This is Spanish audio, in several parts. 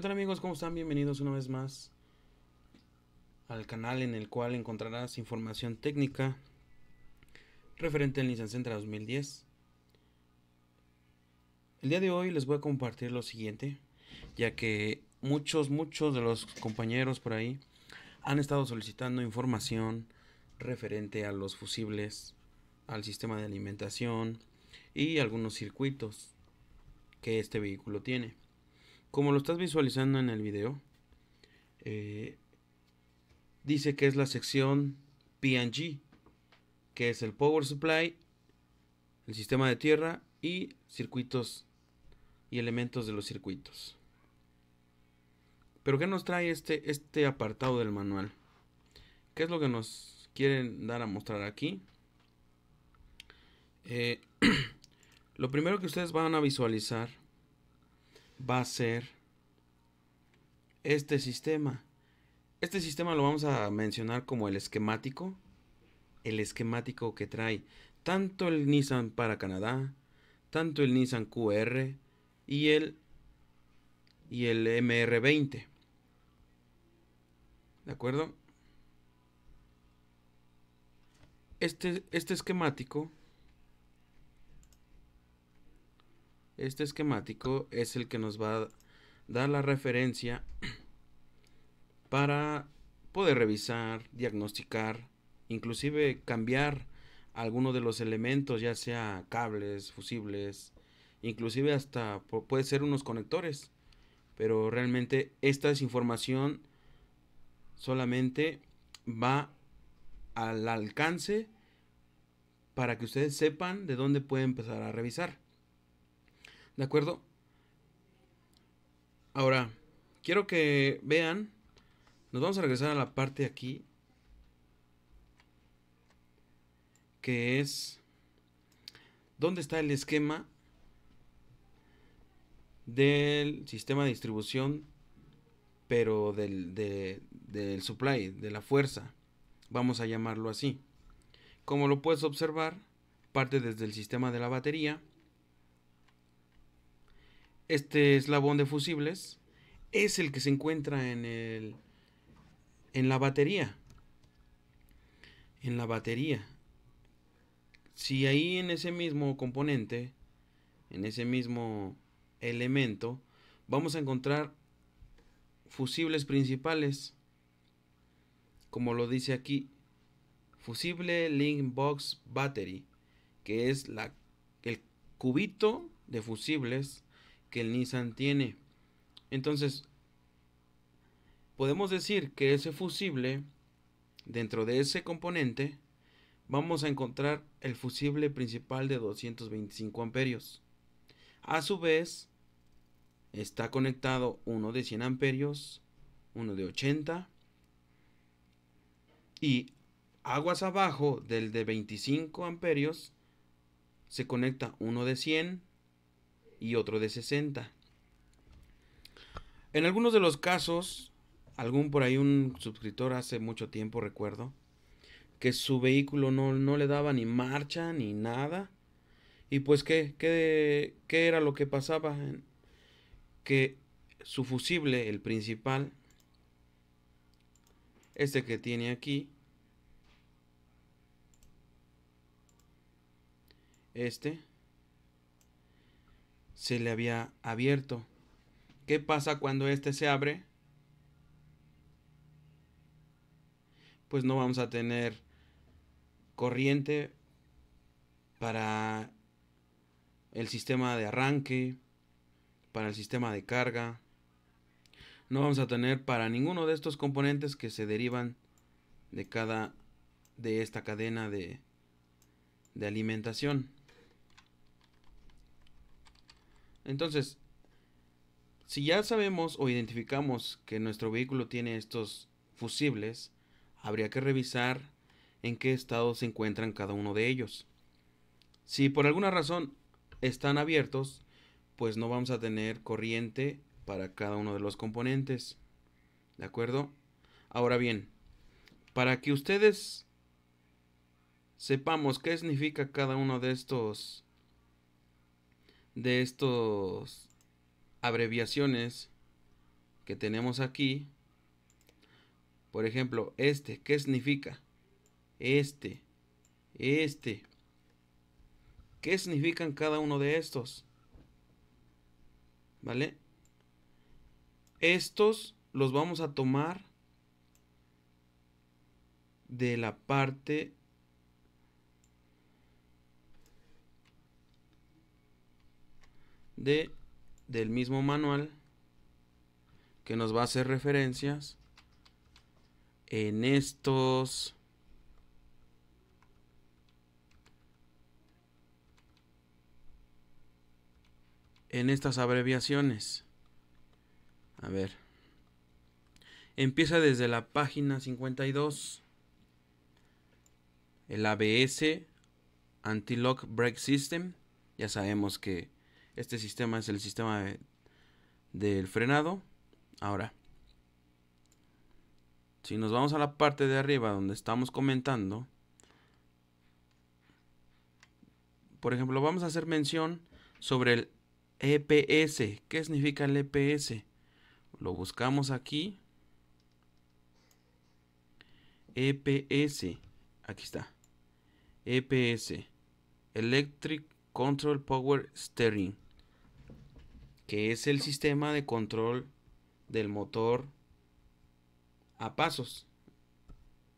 ¿Qué amigos? ¿Cómo están? Bienvenidos una vez más al canal en el cual encontrarás información técnica referente al Nissan Sentra 2010. El día de hoy les voy a compartir lo siguiente, ya que muchos, muchos de los compañeros por ahí han estado solicitando información referente a los fusibles, al sistema de alimentación y algunos circuitos que este vehículo tiene. Como lo estás visualizando en el video, eh, dice que es la sección PNG, que es el Power Supply, el sistema de tierra y circuitos y elementos de los circuitos. Pero ¿qué nos trae este, este apartado del manual? ¿Qué es lo que nos quieren dar a mostrar aquí? Eh, lo primero que ustedes van a visualizar va a ser este sistema. Este sistema lo vamos a mencionar como el esquemático. El esquemático que trae tanto el Nissan para Canadá, tanto el Nissan QR y el, y el MR20. ¿De acuerdo? Este, este esquemático Este esquemático es el que nos va a dar la referencia para poder revisar, diagnosticar, inclusive cambiar algunos de los elementos, ya sea cables, fusibles, inclusive hasta puede ser unos conectores. Pero realmente esta desinformación solamente va al alcance para que ustedes sepan de dónde pueden empezar a revisar. ¿De acuerdo? Ahora, quiero que vean. Nos vamos a regresar a la parte aquí. Que es... ¿Dónde está el esquema del sistema de distribución? Pero del, del supply, de la fuerza. Vamos a llamarlo así. Como lo puedes observar, parte desde el sistema de la batería este eslabón de fusibles es el que se encuentra en el en la batería en la batería si ahí en ese mismo componente en ese mismo elemento vamos a encontrar fusibles principales como lo dice aquí fusible link box battery que es la, el cubito de fusibles que el Nissan tiene. Entonces, podemos decir que ese fusible, dentro de ese componente, vamos a encontrar el fusible principal de 225 amperios. A su vez, está conectado uno de 100 amperios, uno de 80 y aguas abajo del de 25 amperios se conecta uno de 100 y otro de 60. En algunos de los casos, algún por ahí un suscriptor hace mucho tiempo, recuerdo, que su vehículo no, le daba ni marcha ni nada. Y pues, ¿qué, qué, qué era lo que pasaba? Que su fusible, el principal, este que tiene aquí, este, se le había abierto. ¿Qué pasa cuando este se abre? Pues no vamos a tener corriente para el sistema de arranque, para el sistema de carga. No vamos a tener para ninguno de estos componentes que se derivan de cada de esta cadena de, de alimentación. Entonces, si ya sabemos o identificamos que nuestro vehículo tiene estos fusibles, habría que revisar en qué estado se encuentran cada uno de ellos. Si por alguna razón están abiertos, pues no vamos a tener corriente para cada uno de los componentes. ¿De acuerdo? Ahora bien, para que ustedes sepamos qué significa cada uno de estos de estos abreviaciones que tenemos aquí. Por ejemplo, este, ¿qué significa? Este, este. ¿Qué significan cada uno de estos? ¿Vale? Estos los vamos a tomar de la parte de, del mismo manual que nos va a hacer referencias en estos en estas abreviaciones. A ver. Empieza desde la página 52. El ABS Anti-Lock Brake System. Ya sabemos que este sistema es el sistema del frenado. Ahora, si nos vamos a la parte de arriba donde estamos comentando, por ejemplo, vamos a hacer mención sobre el EPS. ¿Qué significa el EPS? Lo buscamos aquí. EPS. Aquí está. EPS. Electric Control Power Steering que es el sistema de control del motor a pasos.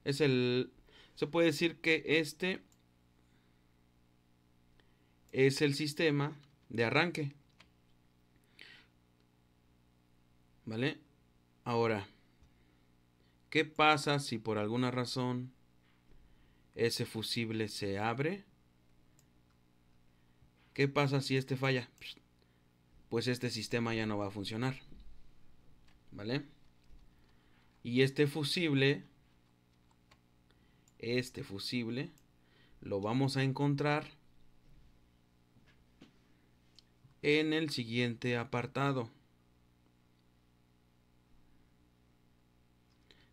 Es el se puede decir que este es el sistema de arranque. ¿Vale? Ahora, ¿qué pasa si por alguna razón ese fusible se abre? ¿Qué pasa si este falla? pues este sistema ya no va a funcionar. ¿Vale? Y este fusible, este fusible, lo vamos a encontrar en el siguiente apartado.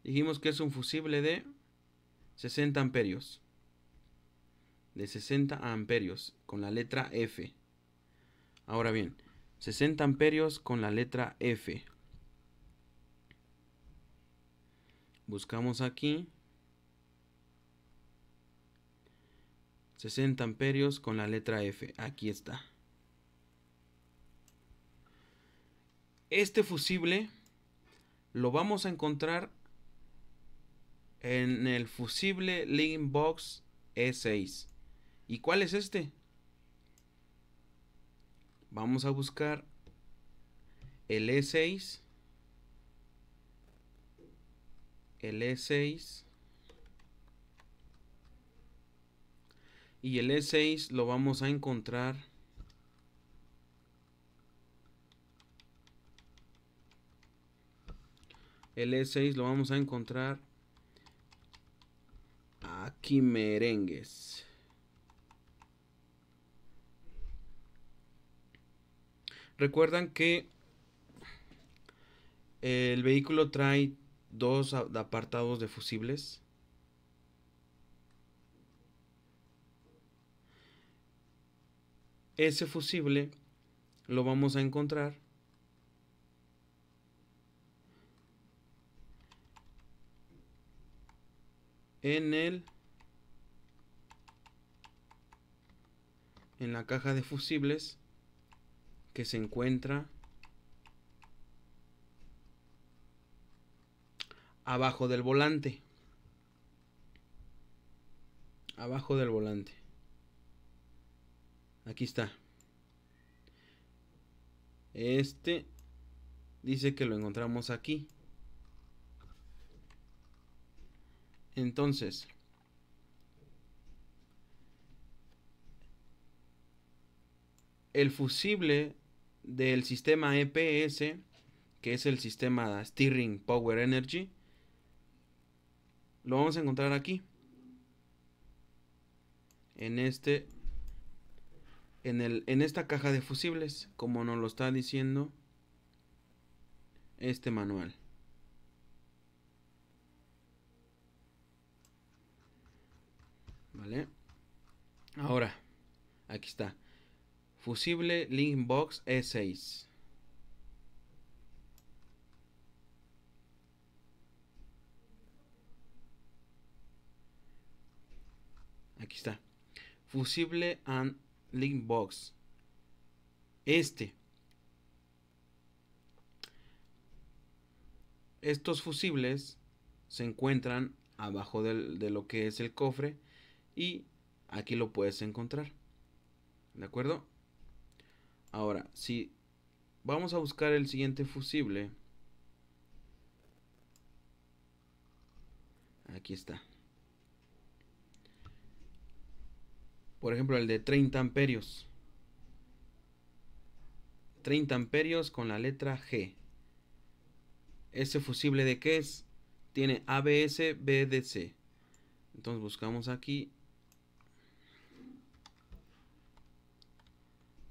Dijimos que es un fusible de 60 amperios. De 60 amperios con la letra F. Ahora bien, 60 amperios con la letra F. Buscamos aquí 60 amperios con la letra F. Aquí está. Este fusible lo vamos a encontrar en el fusible link Box E6. ¿Y cuál es este? Vamos a buscar el E6. El E6. Y el E6 lo vamos a encontrar. El E6 lo vamos a encontrar aquí merengues. Recuerdan que el vehículo trae dos apartados de fusibles. Ese fusible lo vamos a encontrar en el en la caja de fusibles que se encuentra abajo del volante. Abajo del volante. Aquí está. Este dice que lo encontramos aquí. Entonces, el fusible del sistema EPS, que es el sistema Steering Power Energy, lo vamos a encontrar aquí. En este en, el, en esta caja de fusibles, como nos lo está diciendo este manual. ¿Vale? Ahora, aquí está. Fusible Box E6. Aquí está. Fusible and Box Este. Estos fusibles se encuentran abajo de lo que es el cofre y aquí lo puedes encontrar. ¿De acuerdo? Ahora, si vamos a buscar el siguiente fusible. Aquí está. Por ejemplo, el de 30 amperios. 30 amperios con la letra G. ¿Ese fusible de qué es? Tiene ABS BDC. Entonces buscamos aquí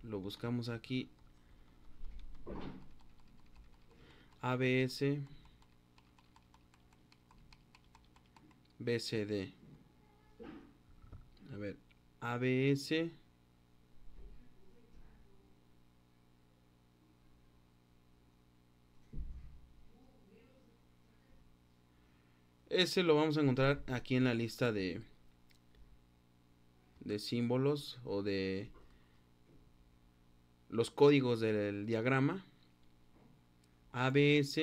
lo buscamos aquí ABS BCD a ver ABS Ese lo vamos a encontrar aquí en la lista de, de símbolos o de los códigos del diagrama. ABS.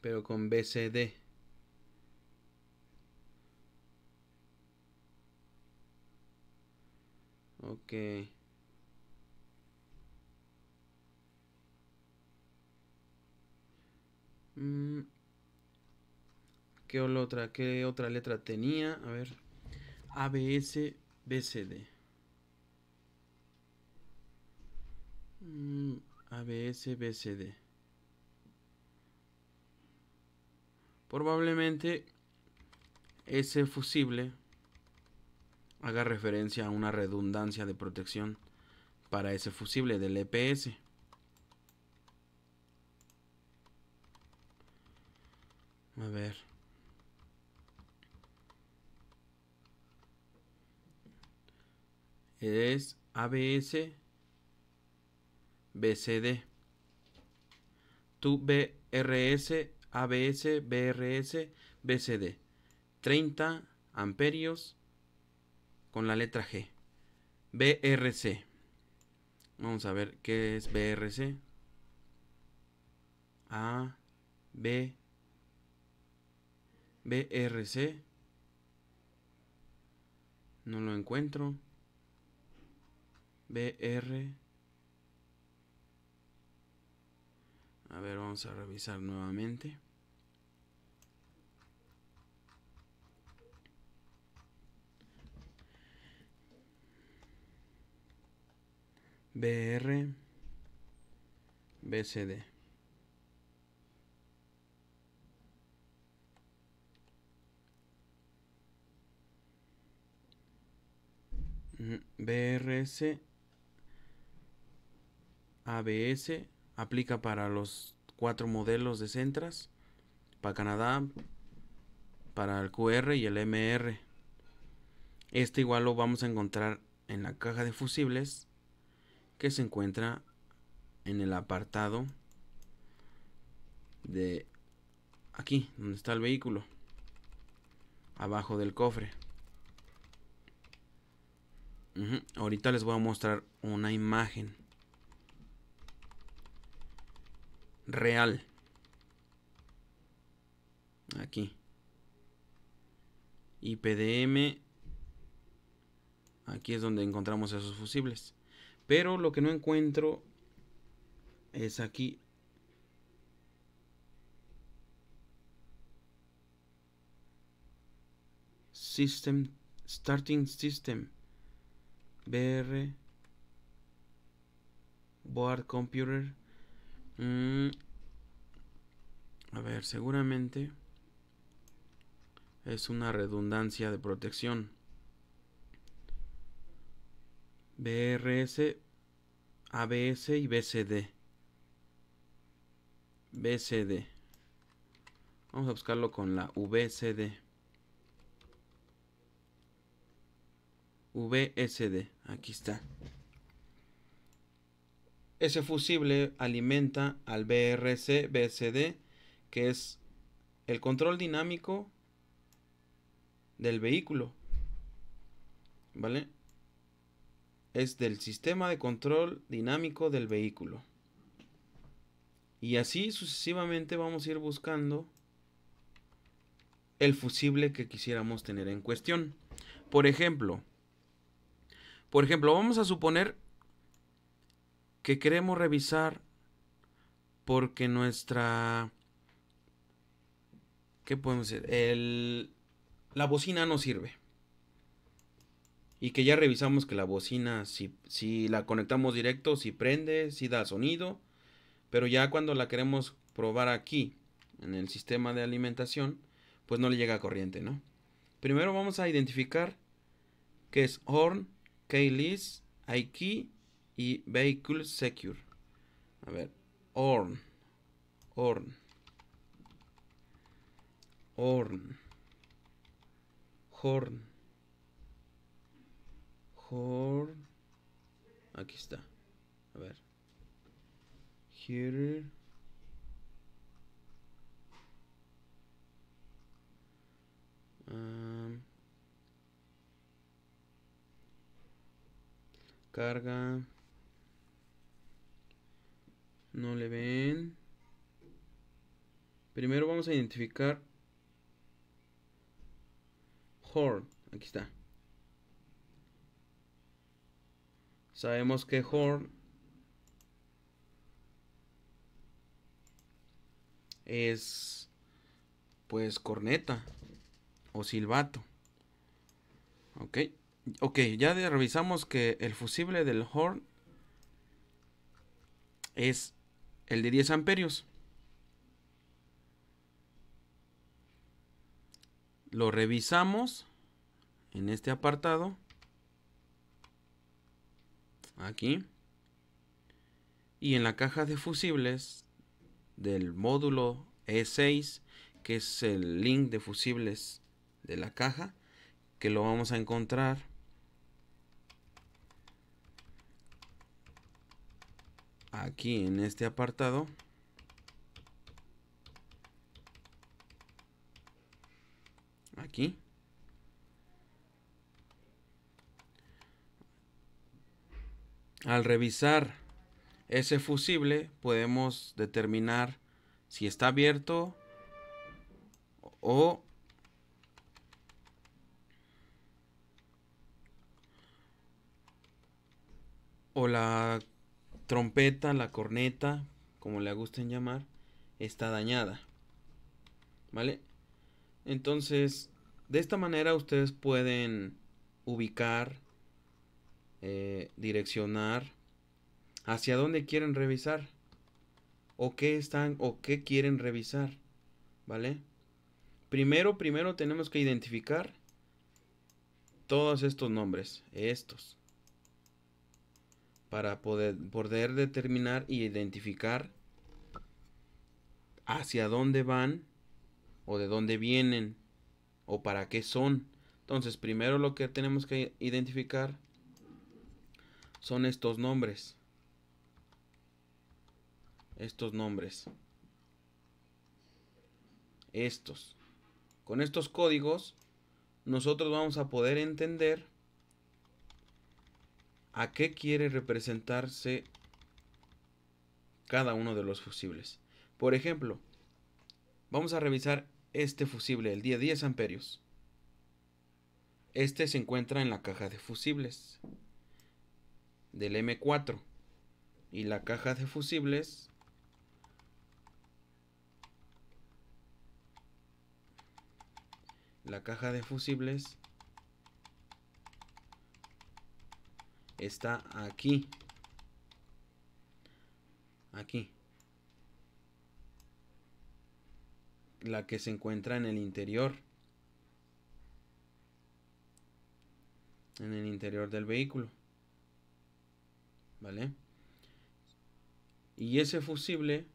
pero con BCD. Ok. Mm. ¿Qué otra, ¿Qué otra letra tenía? A ver. ABS, BCD. Mm, ABS, Probablemente ese fusible haga referencia a una redundancia de protección para ese fusible del EPS. A ver. Es ABS BCD. Tu BRS, ABS, BRS, BCD. 30 amperios con la letra G. BRC. Vamos a ver qué es BRC. A, B, BRC. No lo encuentro. BR. A ver, vamos a revisar nuevamente. BR BCD. BRS ABS aplica para los cuatro modelos de Centras, para Canadá, para el QR y el MR. Este igual lo vamos a encontrar en la caja de fusibles que se encuentra en el apartado de aquí, donde está el vehículo, abajo del cofre. Ahorita les voy a mostrar una imagen. real. Aquí. y pdm Aquí es donde encontramos esos fusibles. Pero lo que no encuentro es aquí. System. Starting System. BR. Board Computer. Mm. A ver, seguramente es una redundancia de protección. BRS, ABS y BCD. BCD. Vamos a buscarlo con la VCD. VSD. Aquí está. Ese fusible alimenta al brc bsd que es el control dinámico del vehículo. ¿Vale? Es del sistema de control dinámico del vehículo. Y así sucesivamente vamos a ir buscando el fusible que quisiéramos tener en cuestión. Por ejemplo, por ejemplo, vamos a suponer que queremos revisar porque nuestra... ¿Qué podemos decir? El, la bocina no sirve. Y que ya revisamos que la bocina, si, la conectamos directo, si prende, si da sonido. Pero ya cuando la queremos probar aquí, en el sistema de alimentación, pues no le llega corriente, ¿no? Primero vamos a identificar que es Horn, Keyless, Aiki y Vehicle Secure. A ver, ORN. ORN. ORN. HORN. HORN. Aquí está. A ver. Here. Um, carga. No le ven. Primero vamos a identificar Horn. Aquí está. Sabemos que Horn es pues corneta o silbato. Ok. Ok, ya revisamos que el fusible del Horn es el de 10 amperios. Lo revisamos en este apartado. Aquí. Y en la caja de fusibles del módulo E6, que es el link de fusibles de la caja, que lo vamos a encontrar aquí en este apartado aquí al revisar ese fusible podemos determinar si está abierto o o la trompeta, la corneta, como le gusten llamar, está dañada. ¿Vale? Entonces, de esta manera ustedes pueden ubicar, eh, direccionar hacia dónde quieren revisar o qué están o qué quieren revisar, ¿vale? Primero, primero tenemos que identificar todos estos nombres, estos para poder, poder determinar y identificar hacia dónde van o de dónde vienen o para qué son. Entonces, primero lo que tenemos que identificar son estos nombres. Estos nombres. Estos. Con estos códigos nosotros vamos a poder entender a qué quiere representarse cada uno de los fusibles. Por ejemplo, vamos a revisar este fusible, el día 10 amperios. Este se encuentra en la caja de fusibles del M4 y la caja de fusibles la caja de fusibles está aquí. Aquí. La que se encuentra en el interior. En el interior del vehículo. ¿Vale? Y ese fusible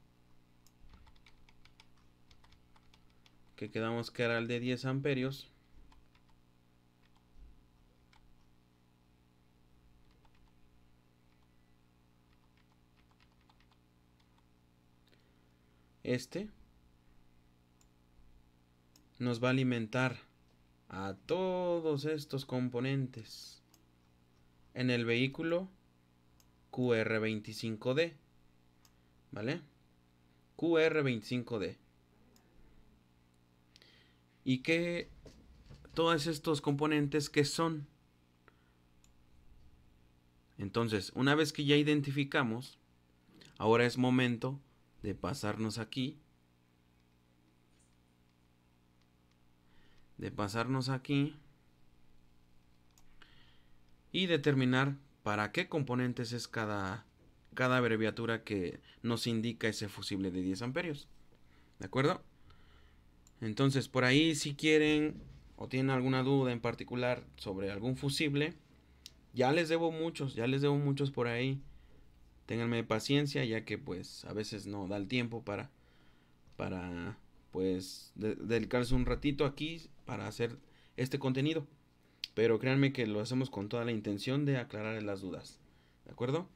que quedamos que era el de 10 amperios este nos va a alimentar a todos estos componentes en el vehículo QR25D. ¿Vale? QR25D. Y que todos estos componentes que son. Entonces, una vez que ya identificamos, ahora es momento de pasarnos aquí. De pasarnos aquí. Y determinar para qué componentes es cada, cada abreviatura que nos indica ese fusible de 10 amperios. ¿De acuerdo? Entonces, por ahí si quieren o tienen alguna duda en particular sobre algún fusible, ya les debo muchos, ya les debo muchos por ahí ténganme paciencia ya que pues a veces no da el tiempo para para pues dedicarse un ratito aquí para hacer este contenido pero créanme que lo hacemos con toda la intención de aclarar las dudas de acuerdo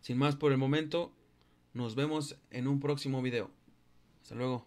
sin más por el momento nos vemos en un próximo video hasta luego